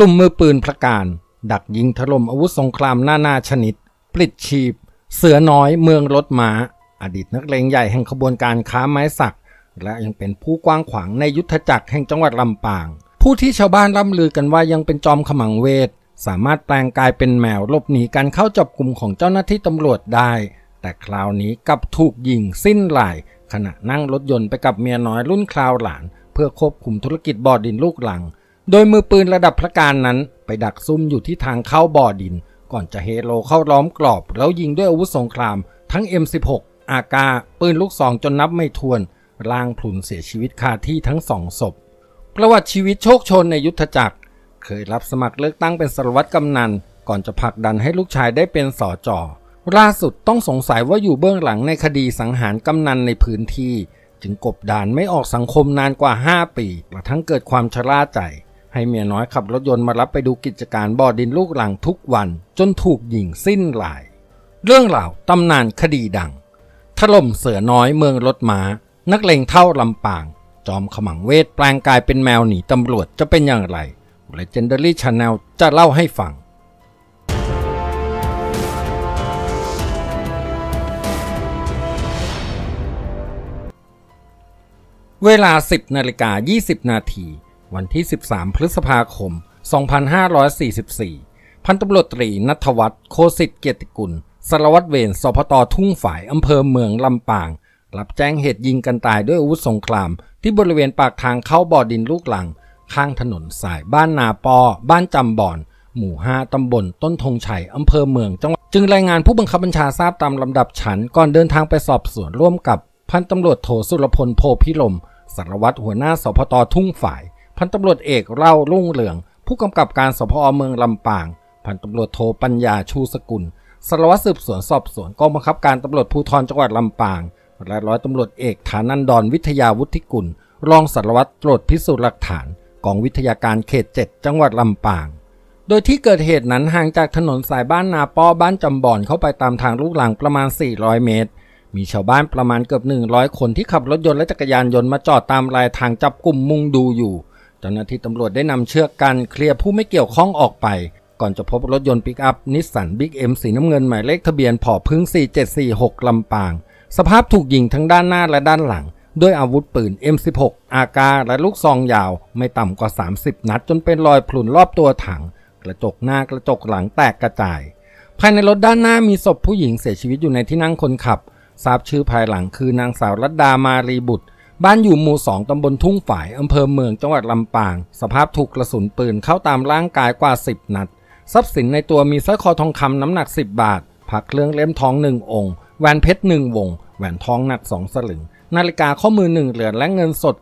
ลุ่มมือปืนประการ ดักยิงถล่มอาวุธสงครามหน้าหน้าชนิด ปลิดชีพ เสือน้อยเมืองรถม้า อดีตนักเลงใหญ่แห่งขบวนการค้าไม้สักและยังเป็นผู้กว้างขวางในยุทธจักรแห่งจังหวัดลำปาง ผู้ที่ชาวบ้านล่ำลือกันว่ายังเป็นจอมขมังเวท สามารถแปลงกายเป็นแมวหลบหนีการเข้าจับกลุ่มของเจ้าหน้าที่ตำรวจได้ แต่คราวนี้กลับถูกยิงสิ้นไหลขณะนั่งรถยนต์ไปกับเมียน้อยรุ่นคราวหลานเพื่อควบคุมธุรกิจบ่อดินลูกหลังโดยมือปืนระดับพระการนั้น ไปดักซุ่มอยู่ที่ทางเข้าบ่อดิน ก่อนจะเฮโลเข้าล้อมกรอบ แล้วยิงด้วยอาวุธสงครามทั้ง M16 อากาปืนลูกสองจนนับไม่ถ้วนร่างพลุนเสียชีวิตคาที่ทั้งสองศพประวัติชีวิตโชคชนในยุทธจักร เคยรับสมัครเลือกตั้งเป็นสารวัตรกำนัน ก่อนจะผลักดันให้ลูกชายได้เป็นสอจอล่าสุดต้องสงสัยว่าอยู่เบื้องหลังในคดีสังหารกำนันในพื้นที่จึงกบดานไม่ออกสังคมนานกว่า 5 ปีกระทั่งเกิดความชราใจให้เมียน้อยขับรถยนต์มารับไปดูกิจการบ่อดินลูกหลังทุกวันจนถูกหญิงสิ้นหลาย เรื่องราวตำนานคดีดังถล่มเสือน้อยเมืองรถมา้านักเลงเท่าลำปาง จอมขมังเวทแปลงกายเป็นแมวหนีตำรวจจะเป็นอย่างไรเลจ e นด a รี c h a n n e จะเล่าให้ฟัง เวลา 10นาฬิกา20นาทีวันที่ 13 พฤษภาคม 2544 พันตำรวจตรีนัทวัฒน์โคสิทธิ์เกียรติกุลสารวัตรเวรสพตทุ่งฝ่าย อำเภอเมือง ลำปาง รับแจ้งเหตุยิงกันตายด้วยอาวุธสงคราม ที่บริเวณปากทางเข้าบ่อดินลูกหลัง ข้างถนนสายบ้านนาปอ บ้านจำบ่อน หมู่ห้าตำบลต้นธงชัย อำเภอเมืองจังหวัด จึงรายงานผู้บังคับบัญชาทราบตามลำดับชั้นก่อนเดินทางไปสอบสวนร่วมกับพันตำรวจโทสุรพลโพพิลมสารวัตรหัวหน้าสพตทุ่งฝ่ายพันตำรวจเอกเล่ารุ่งเหลือง ผู้กำกับการสพเมืองลำปาง พันตำรวจโทปัญญาชูสกุลสารวัตรสืบสวนสอบสวนกองบังคับการตำรวจภูธรจังหวัดลำปางและร้อยตำรวจเอกฐานันดรวิทยาวุฒิกุลรองสารวัตรตรวจพิสูจน์หลักฐานกองวิทยาการเขตเจ็ดจังหวัดลำปาง โดยที่เกิดเหตุนั้นห่างจากถนนสายบ้านนาปอบ้านจำบอนเข้าไปตามทางลูกหลังประมาณ 400 เมตร มีชาวบ้านประมาณเกือบ 100 คนที่ขับรถยนต์และจักรยานยนต์มาจอดตามรายทางจับกลุ่มมุงดูอยู่เจ้าหน้าที่ตำรวจได้นำเชือกกันเคลียร์ผู้ไม่เกี่ยวข้องออกไป ก่อนจะพบรถยนต์ปิกอัพนิสสันบิ๊กเอ็มสีน้ำเงินหมายเลขทะเบียนผอพึ่ง4746ลำปาง สภาพถูกยิงทั้งด้านหน้าและด้านหลัง ด้วยอาวุธปืน M16 อากา และลูกซองยาว ไม่ต่ำกว่า 30 นัดจนเป็นรอยพลุนรอบตัวถัง กระจกหน้ากระจกหลังแตกกระจาย ภายในรถด้านหน้ามีศพผู้หญิงเสียชีวิตอยู่ในที่นั่งคนขับ ทราบชื่อภายหลังคือนางสาวรัตดามารีบุตรบ้านอยู่หมู่สองตำบลทุ่งฝาย อำเภอเมืองจังหวัดลำปาง สภาพถูกกระสุนปืนเข้าตามร่างกายกว่า 10 นัด ทรัพย์สินในตัวมีสร้อยคอทองคำน้ำหนัก 10 บาท ผักเครื่องเล่มทองหนึ่งองค์ แหวนเพชรหนึ่งวง แหวนทองหนักสองสลึง นาฬิกาข้อมือหนึ่งเหรียญและเงินสด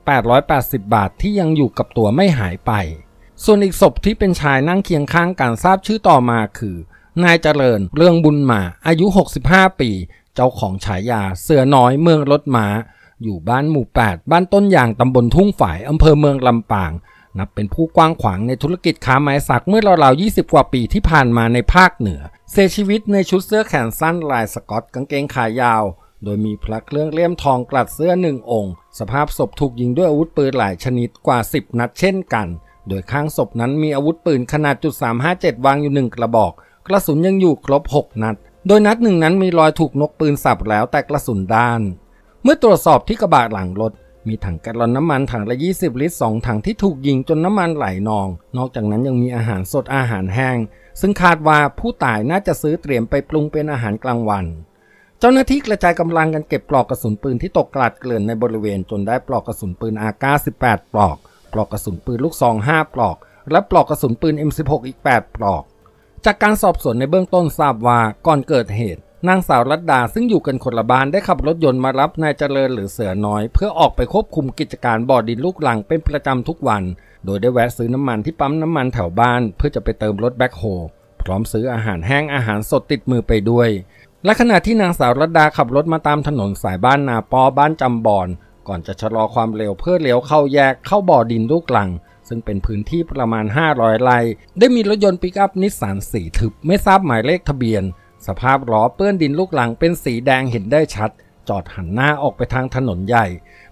880 บาทที่ยังอยู่กับตัวไม่หายไป ส่วนอีกศพที่เป็นชายนั่งเคียงข้างกันทราบชื่อต่อมาคือ นายเจริญ เรื่องบุญมา อายุ 65 ปี เจ้าของฉายาเสือน้อยเมืองรถมา้าอยู่บ้านหมู่ 8 บ้านต้นยางตำบลทุ่งฝ่าย อำเภอเมืองลำปาง นับเป็นผู้กว้างขวางในธุรกิจค้าไม้สัก เมื่อราวๆ20กว่าปีที่ผ่านมาในภาคเหนือเสียชีวิตในชุดเสื้อแขนสั้นลายสกอตกางเกงขายาว โดยมีพระเครื่องเลี่ยมทองกลัดเสื้อหนึ่งองค์ สภาพศพถูกยิงด้วยอาวุธปืนหลายชนิดกว่า 10 นัดเช่นกันโดยข้างศพนั้นมีอาวุธปืนขนาดจุ .357 วางอยู่หนึ่งกระบอก กระสุนยังอยู่ครบ6 นัด โดยนัดหนึ่งนั้นมีรอยถูกนกปืนสับแล้วแต่กระสุนด้านเมื่อตรวจสอบที่กระบะหลังรถ มีถังแก๊สอนน้ำมันถังละ 20 ลิตร 2 ถังที่ถูกยิงจนน้ำมันไหลนอง นอกจากนั้นยังมีอาหารสดอาหารแห้ง ซึ่งคาดว่าผู้ตายน่าจะซื้อเตรียมไปปรุงเป็นอาหารกลางวันเจ้าหน้าที่กระจายกำลังกันเก็บปลอกกระสุนปืนที่ตกกลาดเกลื่อนในบริเวณจนได้ปลอกกระสุนปืนอาก้า18ปลอก ปลอกกระสุนปืนลูกซอง5ปลอก และปลอกกระสุนปืน M16 อีก 8 ปลอก จากการสอบสวนในเบื้องต้นทราบว่าก่อนเกิดเหตุนางสาวรัตดดาซึ่งอยู่กันคนละบ้าน ได้ขับรถยนต์มารับนายเจริญหรือเสือน้อย เพื่อออกไปควบคุมกิจการบ่อดินลูกหลังเป็นประจำทุกวัน โดยได้แวะซื้อน้ำมันที่ปั๊มน้ำมันแถวบ้าน เพื่อจะไปเติมรถแบ็คโฮพร้อมซื้ออาหารแห้งอาหารสดติดมือไปด้วยและขณะที่นางสาวรัตดาขับรถมาตามถนนสายบ้านนาปอบ้านจำบอน ก่อนจะชะลอความเร็วเพื่อเลี้ยวเข้าแยกเข้าบ่อดินลูกหลัง ซึ่งเป็นพื้นที่ประมาณ500ไร่ได้มีรถยนต์ปิกอัพนิสสันสีทึบไม่ทราบหมายเลขทะเบียนสภาพล้อเปื้อนดินลูกหลังเป็นสีแดงเห็นได้ชัด จอดหันหน้าออกไปทางถนนใหญ่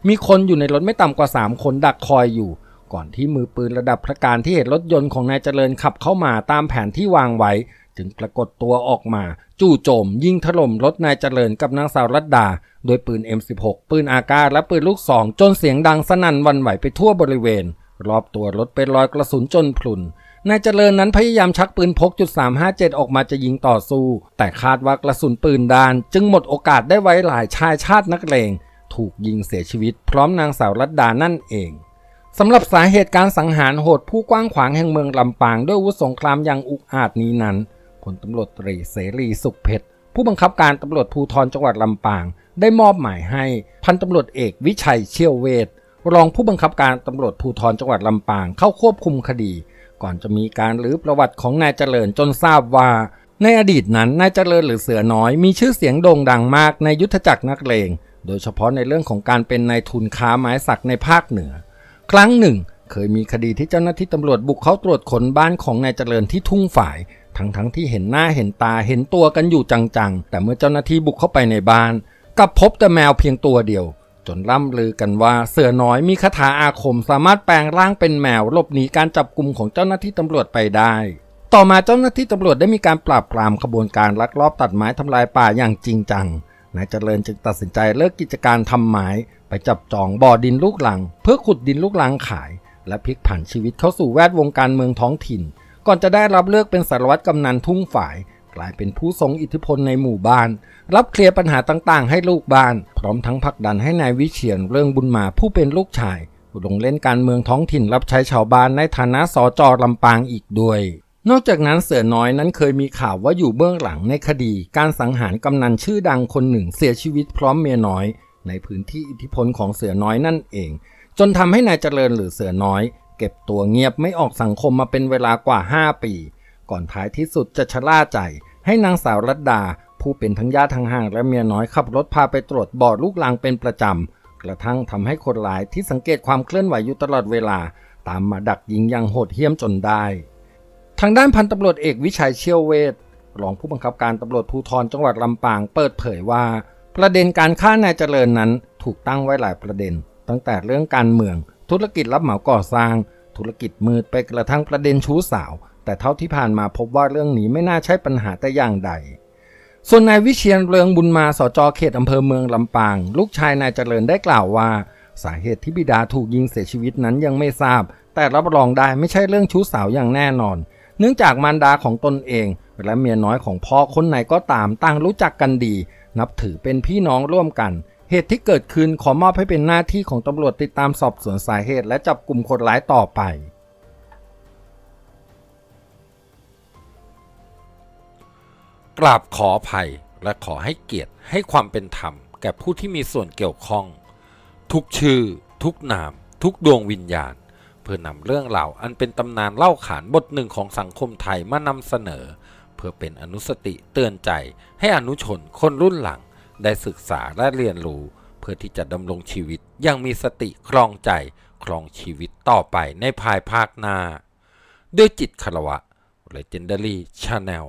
มีคนอยู่ในรถไม่ต่ำกว่า 3 คนดักคอยอยู่ ก่อนที่มือปืนระดับพระการที่เห็นรถยนต์ของนายเจริญขับเข้ามาตามแผนที่วางไว้จึงปรากฏตัวออกมา จู่โจมยิงถล่มรถนายเจริญกับนางสาวรัตดา โดยปืน M16 ปืนอากาศและปืนลูกสองจนเสียงดังสนั่นวันไหวไปทั่วบริเวณ รอบตัวรถเป็นรอยกระสุนจนพลุนนายเจริญนั้นพยายามชักปืนพกจุด357ออกมาจะยิงต่อสู้ แต่คาดว่ากระสุนปืนดาน จึงหมดโอกาสได้ไว้หลายชายชาตินักเลงถูกยิงเสียชีวิตพร้อมนางสาวรัตดานั่นเอง สำหรับสาเหตุการสังหารโหดผู้กว้างขวางแห่งเมืองลำปาง ด้วยวุธสงครามอย่างอุกอาจนี้นั้นพลตำรวจตรีเสรีสุขเพชรผู้บังคับการตำรวจภูธรจังหวัดลำปางได้มอบหมายให้ พันตำรวจเอกวิชัยเชี่ยวเวทรองผู้บังคับการตำรวจภูธรจังหวัดลำปางเข้าควบคุมคดีก่อนจะมีการลือประวัติของนายเจริญจนทราบว่า ในอดีตนั้นนายเจริญหรือเสือน้อยมีชื่อเสียงโด่งดังมากในยุทธจักรนักเลงโดยเฉพาะในเรื่องของการเป็นนายทุนค้าไม้สักในภาคเหนือ ครั้งหนึ่ง เคยมีคดีที่เจ้าหน้าที่ตำรวจบุกเข้าตรวจค้นบ้านของนายเจริญที่ทุ่งฝ่าย ทั้งๆทที่เห็นหน้าเห็นตาเห็นตัวกันอยู่จังๆแต่เมื่อเจ้าหน้าที่บุกเข้าไปในบ้านกลับพบแต่แมวเพียงตัวเดียวจนล่ำลือกันว่าเสือน้อยมีคาถาอาคมสามารถแปลงร่างเป็นแมวหลบหนีการจับกลุ่มของเจ้าหน้าที่ตำรวจไปได้ ต่อมาเจ้าหน้าที่ตำรวจได้มีการปราบปรามขบวนการลักลอบตัดไม้ทำลายป่าอย่างจริงจัง นายเจริญจึงตัดสินใจเลิกกิจการทำไม้ ไปจับจองบ่อดินลูกหลัง เพื่อขุดดินลูกหลังขายและพลิกผันชีวิตเข้าสู่แวดวงการเมืองท้องถิ่น ก่อนจะได้รับเลือกเป็นสารวัตรกำนันทุ่งฝ่ายกลายเป็นผู้ทรงอิทธิพลในหมู่บ้าน รับเคลียร์ปัญหาต่าง ๆให้ลูกบ้าน พร้อมทั้งผลักดันให้นายวิเชียนเรื่องบุญมาผู้เป็นลูกชายลงเล่นการเมืองท้องถิ่นรับใช้ชาวบ้านในฐานะสอจอลำปางอีกด้วย นอกจากนั้นเสือน้อยนั้นเคยมีข่าวว่าอยู่เบื้องหลังในคดี การสังหารกำนันชื่อดังคนหนึ่งเสียชีวิตพร้อมเมียน้อย ในพื้นที่อิทธิพลของเสือน้อยนั่นเอง จนทำให้นายเจริญหรือเสือน้อย เก็บตัวเงียบไม่ออกสังคมมาเป็นเวลากว่า 5 ปีก่อนท้ายที่สุดจะชะล่าใจให้นางสาวรัตดา ผู้เป็นทั้งญาติทางห่าง และเมียน้อยขับรถพาไปตรวจบอดลูกลังเป็นประจำกระทั่งทำให้คนหลายที่สังเกตความเคลื่อนไหวอยู่ตลอดเวลา ตามมาดักยิงอย่างโหดเหี้ยมจนได้ ทางด้านพันตำรวจเอกวิชัยเชี่ยวเวทรองผู้บังคับการตำรวจภูธรจังหวัดลำปางเปิดเผยว่า ประเด็นการฆ่านายเจริญนั้น ถูกตั้งไว้หลายประเด็น ตั้งแต่เรื่องการเมือง ธุรกิจรับเหมาก่อสร้าง ธุรกิจมืดไปกระทั่งประเด็นชู้สาวแต่เท่าที่ผ่านมาพบว่าเรื่องนี้ไม่น่าใช่ปัญหาแต่อย่างใด ส่วนนายวิเชียนเรืองบุญมาสจเขตอำเภอเมืองลำปางลูกชายนายเจริญได้กล่าวว่า สาเหตุที่บิดาถูกยิงเสียชีวิตนั้นยังไม่ทราบ แต่รับรองได้ไม่ใช่เรื่องชู้สาวอย่างแน่นอน เนื่องจากมารดาของตนเอง และเมียน้อยของพ่อคนไหนก็ตามต่างรู้จักกันดี นับถือเป็นพี่น้องร่วมกัน เหตุที่เกิดขึ้นขอมอบให้เป็นหน้าที่ของตำรวจติดตามสอบสวนสาเหตุและจับกลุ่มคนร้ายต่อไปกราบขออภัยและขอให้เกียรติให้ความเป็นธรรมแก่ผู้ที่มีส่วนเกี่ยวข้อง ทุกชื่อ ทุกนาม ทุกดวงวิญญาณ เพื่อนำเรื่องเล่าอันเป็นตำนานเล่าขานบทหนึ่งของสังคมไทยมานำเสนอ เพื่อเป็นอนุสติเตือนใจ ให้อนุชนคนรุ่นหลัง ได้ศึกษาและเรียนรู้ เพื่อที่จะดำรงชีวิตยังมีสติครองใจครองชีวิตต่อไปในภายภาคหน้าด้วยจิตคารวะ Legendary Channel